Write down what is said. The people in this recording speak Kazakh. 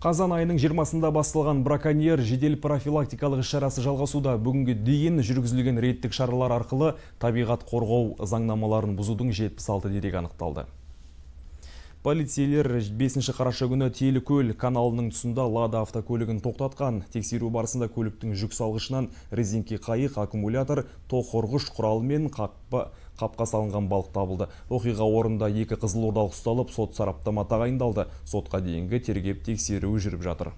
Қазан айының 20-сында басталған браконьер жедел профилактикалық шарасы жалғасуда. бүгінгі дейін жүргізілген рейдтік шаралар арқылы табиғат қорғау заңнамаларын бұзудың 76 дерегі анықталды полицейлер 5 қараша күні көл каналының тұсында лада автокөлігін тоқтатқан тексеру барысында көліктің жүк салғышынан резинке қайық аккумулятор тоқырғыш құралы мен қапқа салынған балық табылды оқиға орында екі ордалық ұсталып сот сараптама тағайындалды сотқа дейінгі тергеп тексеру жүріп жатыр